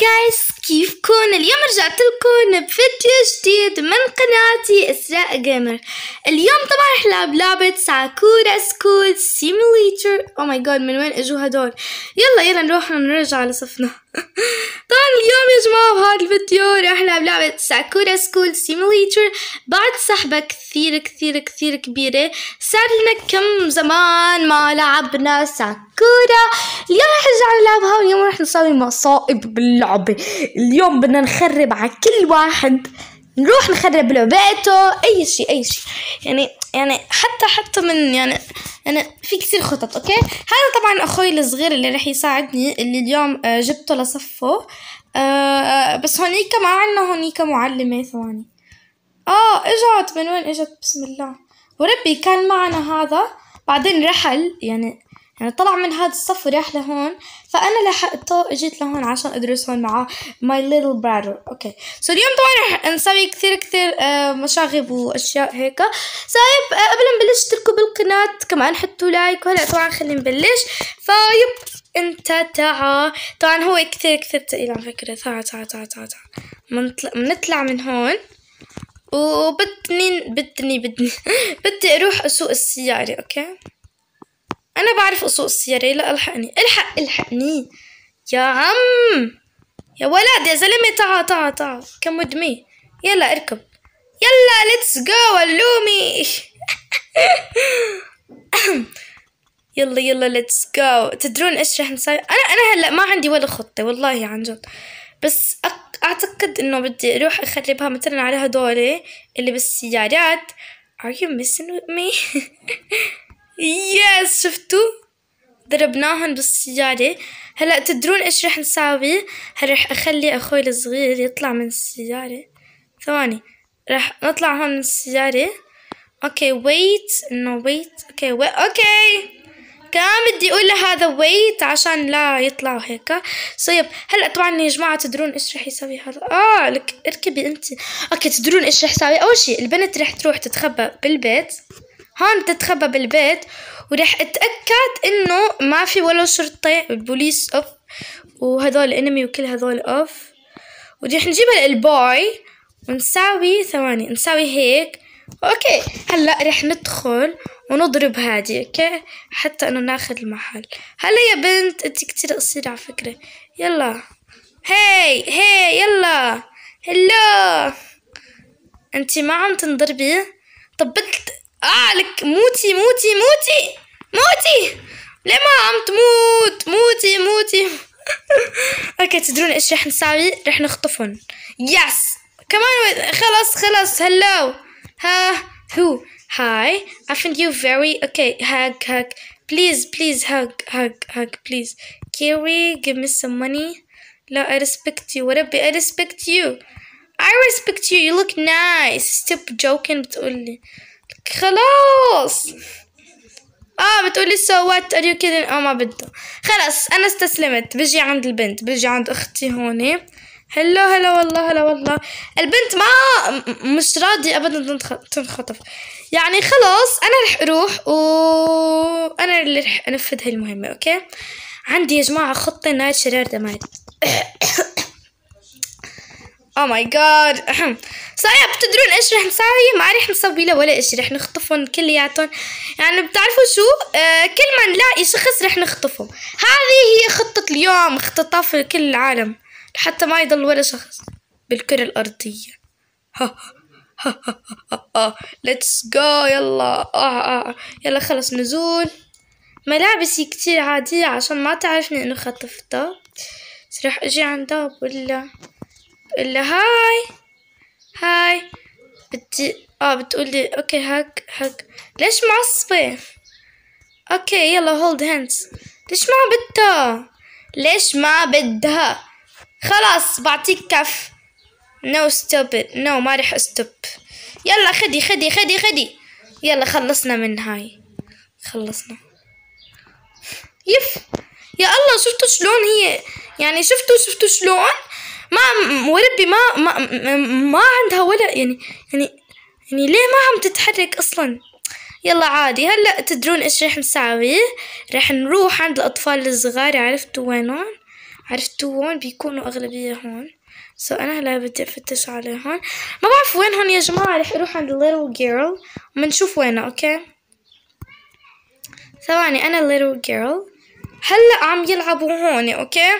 جايز كيفكم اليوم رجعت لكم بفيديو جديد من قناتي اسراء جيمر اليوم طبعا رح لعب لعبة ساكورا سكول سيموليتر او oh ماي جاد من وين اجوا هدول يلا يلا نروح نرجع لصفنا طبعا اليوم يا جماعة بهذا الفيديو رح نلعب لعبة ساكورا سكول سيموليتر بعد سحبة كثير كثير كثير كبيرة صار لنا كم زمان ما لعبنا ساكورا اليوم رح نرجع نلعبها واليوم رح نسوي مصائب باللعبة اليوم بدنا نخرب على كل واحد نروح نخرب له بيته اي شيء اي شيء يعني يعني حتى حتى من يعني انا يعني في كثير خطط اوكي هذا طبعا اخوي الصغير اللي رح يساعدني اللي اليوم آه، جبته لصفه آه،, أه بس هونيك ما عندنا هونيك معلمه ثواني اه اجت من وين اجت بسم الله وربي كان معنا هذا بعدين رحل يعني يعني طلع من هذا الصف وراح لهون فأنا لحقته اجيت لهون عشان أدرس هون مع ماي ليتل براذر أوكي سو اليوم طبعا رح نسوي كثير كثير آه، مشاغب وأشياء هيك سايب آه، قبل ما نبلش اشتركوا بالقناة كمان حطوا لايك وهلا طبعا خلينا نبلش فيب انت تعا طبعا هو كثير كثير ثقيل على فكرة تعا تعا تعا تعا تعا بنطلع من هون وبدني بدني بدني بدي اروح اسوق السيارة اوكي انا بعرف اسوق السياره يلا الحقني الحق الحقني يا عم يا ولد يا زلمه تعا تعا تعا كم مدمي يلا اركب يلا ليتس جو ولومي يلا يلا ليتس جو تدرون ايش رح نسوي انا انا هلا ما عندي ولا خطه والله عن جد بس اعتقد انه بدي اروح اخربها مثلا على هدول اللي بالسيارات are you missing with me يس شفتوا ضربناهم بالسيارة هلا تدرون ايش رح نساوي رح اخلي اخوي الصغير يطلع من السيارة ثواني رح نطلع هون من السيارة اوكي ويت انه ويت اوكي ويت اوكي كان بدي اقول لهذا ويت عشان لا يطلع هيك سو هلا طبعا يا جماعه تدرون ايش رح يسوي هذا اه لك اركبي انت اوكي تدرون ايش رح يسوي اول شيء البنت رح تروح تتخبى بالبيت هون بتتخبى بالبيت ورح اتأكد انه ما في ولا شرطة البوليس اوف وهذول انمي وكل هذول اوف ورح نجيب للبوي ونساوي ثواني نساوي هيك اوكي هلا رح ندخل ونضرب هادي اوكي حتى انه ناخذ المحل هلا يا بنت انت كتير قصيرة على فكرة يلا هاي هاي يلا هلو انت ما عم تنضربي طب بدك اه لك موتي موتي موتي موتي ليه ما عم تموت موتي موتي اوكي تدرون ايش رح نساوي رح نخطفهم يس كمان خلص خلص هلو ها هو هاي I think you very okay hug hug please please hug hug hug please Kiwi give me some money لا I respect you وربي I respect you I respect you you look nice stop joking بتقولي خلاص اه بتقولي سو وات ار يو كيدين اه ما بده خلص انا استسلمت بجي عند البنت بجي عند اختي هون هلا هلا والله هلا والله البنت ما مش راضي ابدا تنخطف يعني خلاص انا رح اروح وانا اللي رح انفذ هاي المهمه اوكي عندي يا جماعه خطه نايت شرير دماري او ماي جاد صعب تدرون ايش رح نساوي ما رح نسوي له ولا اشي رح نخطفهم كلياتهم يعني بتعرفوا شو آه كل ما نلاقي شخص رح نخطفه هذه هي خطة اليوم اختطاف كل العالم حتى ما يضل ولا شخص بالكرة الارضية ليتس جو يلا آه،, آه آه. يلا خلص نزول ملابسي كتير عادية عشان ما تعرفني انه خطفتها راح اجي عندها ولا الا لها هاي هاي بدي اه بتقولي اوكي هاك هاك ليش معصبة اوكي يلا هولد هاندز ليش ما بدها ليش ما بدها خلاص بعطيك كف نو ستوب نو ما رح استوب يلا خدي خدي خدي خدي يلا خلصنا من هاي خلصنا يف يا الله شفتوا شلون هي يعني شفتوا شفتوا شلون ما وربي ما ما ما عندها ولا يعني يعني يعني ليه ما عم تتحرك اصلا يلا عادي هلا تدرون ايش رح نساوي رح نروح عند الاطفال الصغار عرفتوا وينهم عرفتوا وين بيكونوا اغلبيه هون سو so انا هلا بدي افتش عليهم ما بعرف وين هون يا جماعه رح اروح عند ليتل جيرل ومنشوف وينها اوكي ثواني انا ليتل جيرل هلا عم يلعبوا هون اوكي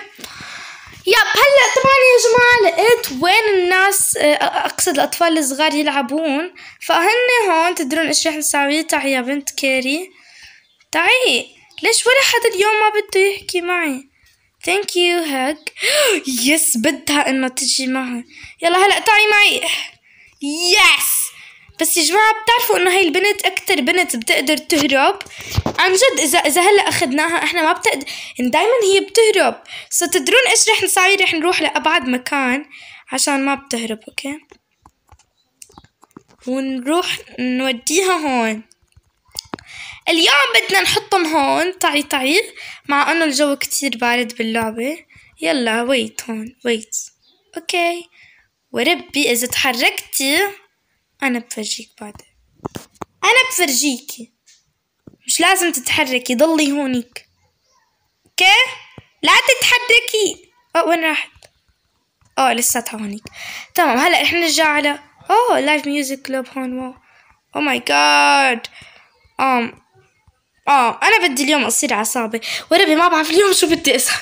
يب هلا طبعا يا جماعه لقيت وين الناس آه، اقصد الاطفال الصغار يلعبون فهن هون تدرون ايش رح نسوي تعي يا بنت كيري تعي ليش ولا حدا اليوم ما بده يحكي معي ثانك يو هاك يس بدها انه تجي معي يلا هلا تعي معي يس بس يا جماعة بتعرفوا انه هاي البنت اكتر بنت بتقدر تهرب عن جد اذا اذا هلا اخذناها احنا ما بتقدر يعني دايما هي بتهرب سو تدرون ايش رح نسوي رح نروح لابعد مكان عشان ما بتهرب اوكي ونروح نوديها هون اليوم بدنا نحطهم هون تعي تعي مع انه الجو كتير بارد باللعبة يلا ويت هون ويت اوكي وربي اذا تحركتي أنا بفرجيك بعدين أنا بفرجيكي مش لازم تتحركي ضلي هونيك اوكي لا تتحركي اه وين راحت اه لساتها هونيك تمام هلا رح نرجع على اوه لايف ميوزك كلوب هون واو او ماي جاد ام اه انا بدي اليوم اصير عصابة وربي ما بعرف اليوم شو بدي اسوي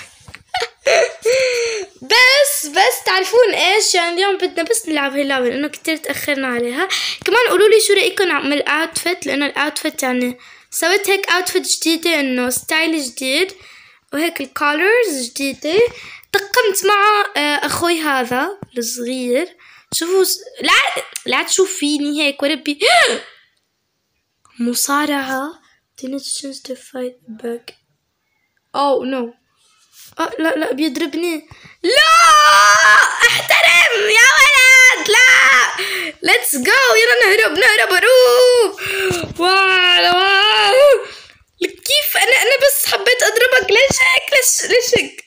بس بس تعرفون ايش يعني اليوم بدنا بس نلعب هي اللعبه لانه كثير تاخرنا عليها كمان قولوا لي شو رايكم عن الاوتفيت لانه الاوتفيت يعني سويت هيك اوتفيت جديده انه ستايل جديد وهيك الكولرز جديده طقمت مع آه، اخوي هذا الصغير شوفوا لا لا تشوف فيني هيك وربي مصارعه didn't تو فايت باك او نو آه لا لا بيضربني لا احترم يا ولد لا ليتس جو يلا نهرب نهرب هروب واو كيف انا انا بس حبيت اضربك ليش هيك ليش ليش هيك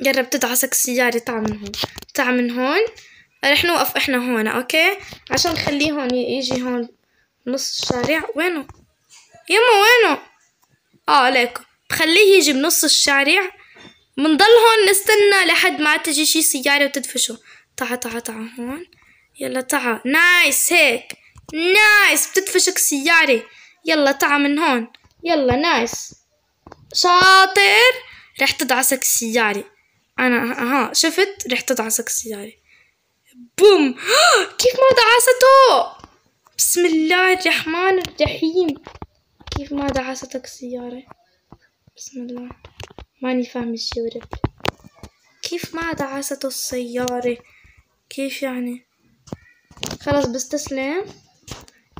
جرب آه. تدعسك السيارة تعال من هون تعال من هون رح نوقف احنا هون اوكي عشان نخليه هون يجي هون نص الشارع وينه يما وينه اه ليكو بخليه يجي بنص الشارع منضل هون نستنى لحد ما تجي شي سيارة وتدفشه تعا تعا تعا هون يلا تعا نايس هيك نايس بتدفشك سيارة يلا تعا من هون يلا نايس شاطر رح تدعسك السيارة أنا ها شفت رح تدعسك السيارة بوم كيف ما دعسته بسم الله الرحمن الرحيم كيف ما دعستك السيارة بسم الله ماني فاهم الشي ورد كيف ما دعسته السيارة كيف يعني خلص بستسلم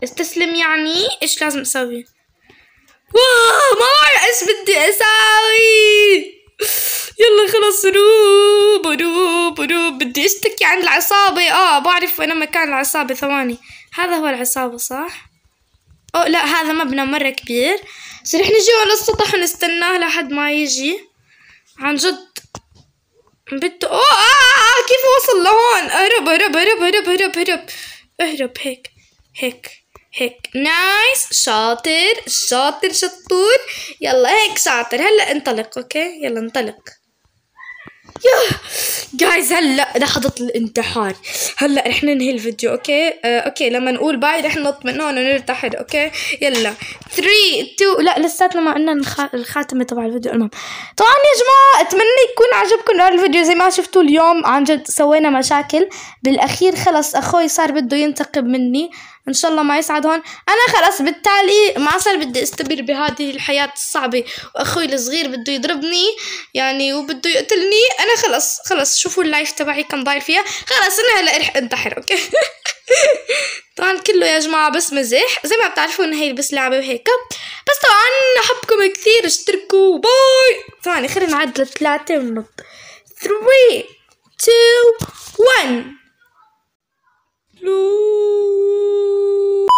استسلم يعني ايش لازم اسوي واو ما بعرف ايش بدي اسوي يلا خلص روب روب روب بدي اشتكي عند العصابة اه بعرف وين مكان العصابة ثواني هذا هو العصابة صح أو لا هذا مبنى مرة كبير بس رح نجي على السطح ونستناه لحد ما يجي عن جد بده أوه آه, آه, آه كيف وصل لهون اهرب اهرب اهرب اهرب اهرب اهرب اهرب هيك هيك هيك نايس شاطر شاطر شطور يلا هيك شاطر هلا انطلق اوكي يلا انطلق ياه جايز هلا لحظة الانتحار هلا رح ننهي الفيديو اوكي آه اوكي لما نقول باي رح ننط من هون وننتحر اوكي يلا 3 2 لا لساتنا ما قلنا الخاتمة تبع الفيديو المهم طبعا يا جماعة اتمنى يكون عجبكم هذا الفيديو زي ما شفتوا اليوم عن جد سوينا مشاكل بالاخير خلص اخوي صار بده ينتقم مني ان شاء الله ما يسعد هون انا خلص بالتالي ما صار بدي استمر بهذه الحياه الصعبه واخوي الصغير بده يضربني يعني وبده يقتلني انا خلص خلص شوفوا اللايف تبعي كان ضاير فيها خلاص انا هلا رح انتحر اوكي طبعا كله يا جماعه بس مزح زي ما بتعرفوا ان هي بس لعبه وهيك بس طبعا احبكم كثير اشتركوا باي ثواني خلينا نعد لثلاثه ونط 3 2 1 لو